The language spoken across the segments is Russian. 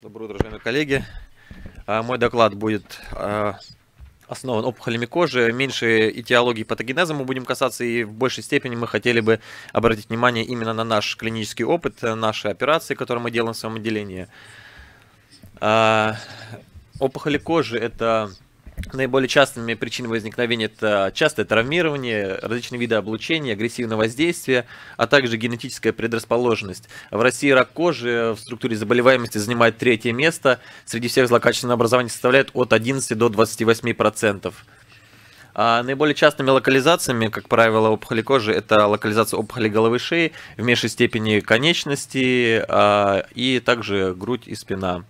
Доброе утро, уважаемые коллеги. А, мой доклад будет а, основан опухолями кожи. Меньше этиологии патогенеза мы будем касаться, и в большей степени мы хотели бы обратить внимание именно на наш клинический опыт, э, наши операции, которые мы делаем в своем отделении. А, опухоли кожи – это Наиболее частыми причинами возникновения это частое травмирование, различные виды облучения, агрессивное воздействие, а также генетическая предрасположенность. В России рак кожи в структуре заболеваемости занимает третье место. Среди всех злокачественных образований составляет от 11 до 28%. А наиболее частыми локализациями, как правило, опухоли кожи, это локализация опухоли головы шеи, в меньшей степени конечности а, и также грудь и спина.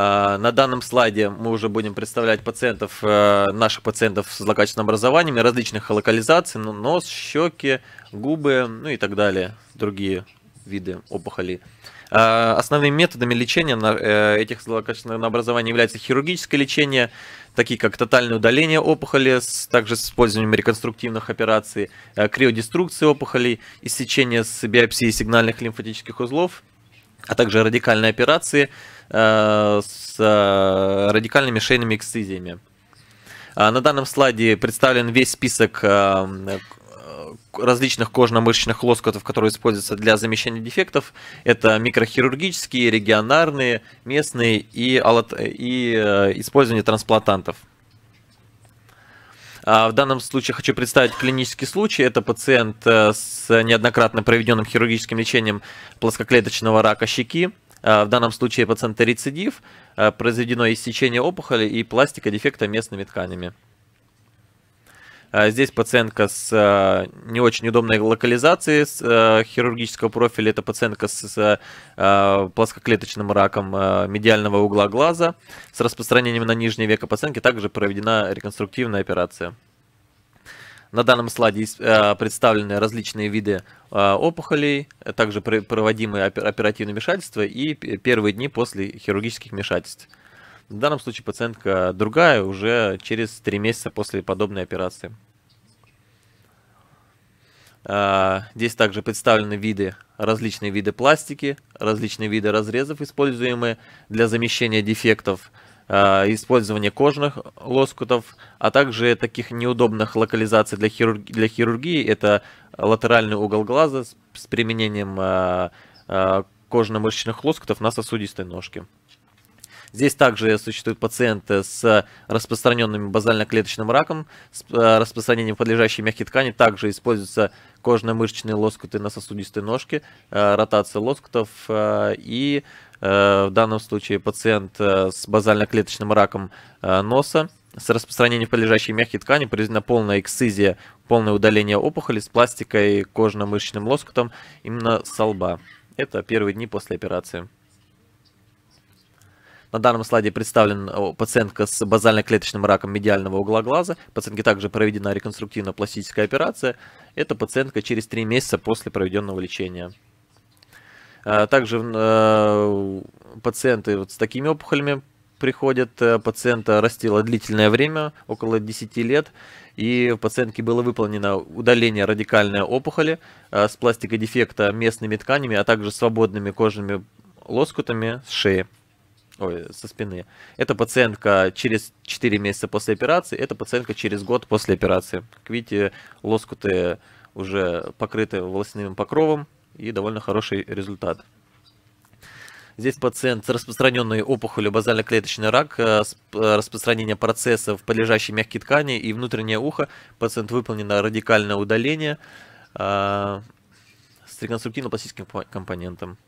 А, на данном слайде мы уже будем представлять пациентов, э, наших пациентов с злокачественным образованием различных локализаций, ну, нос, щеки, губы, ну и так далее, другие виды опухолей. А, основными методами лечения э, этих злокачественных образований является хирургическое лечение, такие как тотальное удаление опухоли, также с использованием реконструктивных операций, э, криодеструкции опухолей, иссечение с биопсией сигнальных лимфатических узлов а также радикальные операции э, с э, радикальными шейными эксцизиями. А, на данном слайде представлен весь список э, различных кожно-мышечных лоскутов, которые используются для замещения дефектов. Это микрохирургические, регионарные, местные и, и использование трансплантантов. А, в данном случае хочу представить клинический случай. Это пациент э, с неоднократно проведенным хирургическим лечением плоскоклеточного рака щеки. А, в данном случае пациента рецидив, а, произведено истечение опухоли и пластика дефекта местными тканями. А, здесь пациентка с а, не очень удобной локализацией с а, хирургического профиля. Это пациентка с плоскоклеточным раком медиального угла глаза. С распространением на нижнее веко пациентки также проведена реконструктивная операция. На данном слайде представлены различные виды опухолей, также проводимые оперативные вмешательства и первые дни после хирургических вмешательств. В данном случае пациентка другая уже через 3 месяца после подобной операции. А, здесь также представлены виды, различные виды пластики, различные виды разрезов, используемые для замещения дефектов, а, использование кожных лоскутов, а также таких неудобных локализаций для, хирург... для хирургии. Это латеральный угол глаза с, с применением а, кожно-мышечных лоскутов на сосудистой ножке. Здесь также существуют пациенты э, с распространенным базально-клеточным раком, с э, распространением подлежащей мягкой ткани. Также используются кожно-мышечные лоскуты на сосудистой ножке, э, ротация лоскутов и в данном случае пациент с базально-клеточным раком носа с распространением подлежащей мягкой ткани произведена полная эксцизия, полное удаление опухоли с пластикой, кожно-мышечным лоскутом именно со лба. Это первые дни после операции. На данном слайде представлена э, пациентка с базально-клеточным раком медиального угла глаза. Пациентке также проведена реконструктивно-пластическая операция. Это пациентка через 3 месяца после проведенного лечения. А, также э, пациенты вот с такими опухолями приходят, э, пациента растила длительное время, около 10 лет, и в пациентке было выполнено удаление радикальной опухоли с пластикодефекта местными тканями, а также свободными кожными лоскутами с шеи ой, со спины. Это пациентка через 4 месяца после операции, это пациентка через год после операции. Как видите, лоскуты уже покрыты волосяным покровом и довольно хороший результат. Здесь пациент с распространенной опухолью базально-клеточный рак, э, э, распространение процессов, подлежащей мягкой ткани и внутреннее ухо. Пациент выполнено радикальное удаление э, с реконструктивно-пластическим компонентом.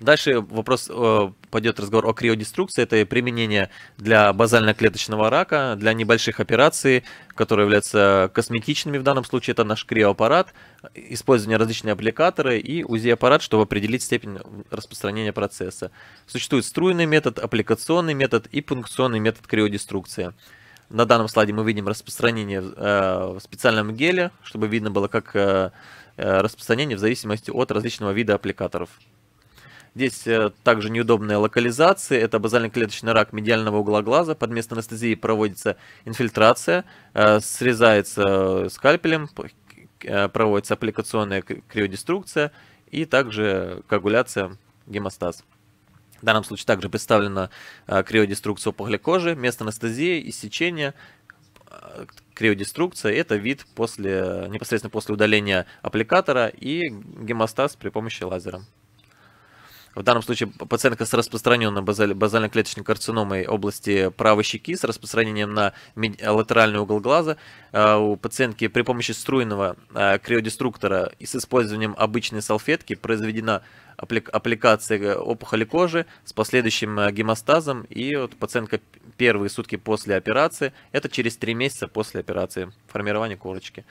Дальше вопрос э, пойдет разговор о криодеструкции. Это применение для базально-клеточного рака, для небольших операций, которые являются косметичными. В данном случае это наш криоаппарат, использование различных аппликаторы и УЗИ-аппарат, чтобы определить степень распространения процесса. Существует струйный метод, аппликационный метод и пункционный метод криодеструкции. На данном слайде мы видим распространение в э, специальном геле, чтобы видно было, как э, распространение в зависимости от различного вида аппликаторов. Здесь э, также неудобная локализация. Это базальный клеточный рак медиального угла глаза. Под место анестезии проводится инфильтрация, э, срезается э, скальпелем, проводится аппликационная криодеструкция и также коагуляция гемостаз. В данном случае также представлена криодеструкция опухоли кожи, место анестезии, иссечения, криодеструкция – это вид после, непосредственно после удаления аппликатора и гемостаз при помощи лазера в данном случае пациентка с распространенной базально-клеточной карциномой области правой щеки, с распространением на латеральный угол глаза. Э, у пациентки при помощи струйного э, криодеструктора и с использованием обычной салфетки произведена аппликация э, опухоли кожи с последующим гемостазом. И вот пациентка первые сутки после операции, это через 3 месяца после операции формирования корочки.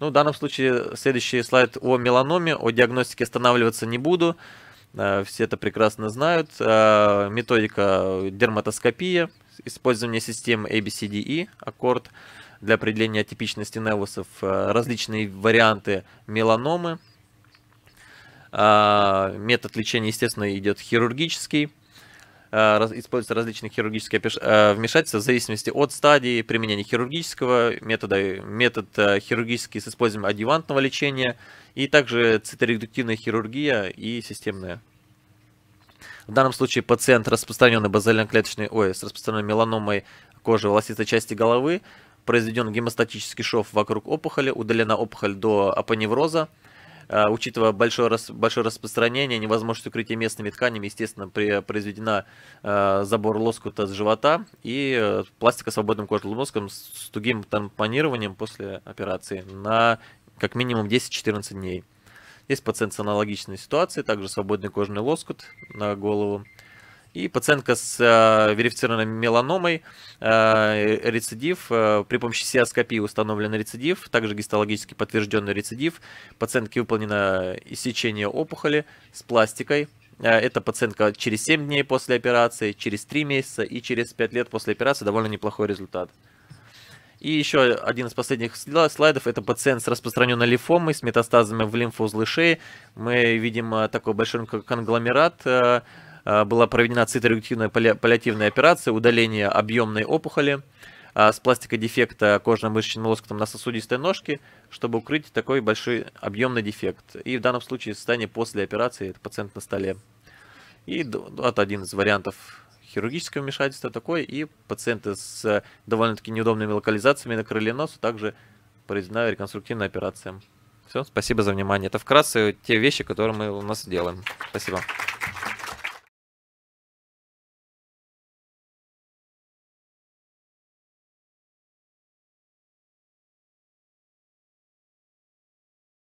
Ну, в данном случае следующий слайд о меланоме, о диагностике останавливаться не буду. Э, все это прекрасно знают. Э, методика дерматоскопия, использование системы ABCDE, аккорд для определения типичности невусов, э, различные варианты меланомы. Метод лечения, естественно, идет хирургический. Э, используются различные хирургические э, вмешательства в зависимости от стадии применения хирургического метода, э, метод хирургический с использованием адъювантного лечения, и также циторедуктивная хирургия и системная. В данном случае пациент, распространенный базально клеточный ой, с распространенной меланомой кожи волосистой части головы, произведен гемостатический шов вокруг опухоли, удалена опухоль до апоневроза, Э, учитывая большое, большое распространение, невозможность укрытия местными тканями, естественно, при, произведена э, забор лоскута с живота и э, пластика свободным кожным лоском с, с тугим тампонированием после операции на как минимум 10-14 дней. Здесь пациент с аналогичной ситуацией, также свободный кожный лоскут на голову. И пациентка с э, верифицированной меланомой, э, рецидив, э, при помощи сиаскопии установлен рецидив, также гистологически подтвержденный рецидив. Пациентке выполнено иссечение опухоли с пластикой, это пациентка через 7 дней после операции, через 3 месяца и через 5 лет после операции довольно неплохой результат. И еще один из последних слайдов, это пациент с распространенной лимфомой, с метастазами в лимфоузлы шеи. Мы видим такой большой конгломерат Э, была проведена циторегативная паллиативная операция, удаление объемной опухоли э, с пластика дефекта кожно-мышечным лоскутом на сосудистой ножке, чтобы укрыть такой большой объемный дефект. И в данном случае состояние после операции, это пациент на столе. И это один из вариантов хирургического вмешательства такой, и пациенты с э, довольно-таки неудобными локализациями на крыле носа также произведена реконструктивная операция. Все, спасибо за внимание. Это вкратце те вещи, которые мы у нас делаем. Спасибо.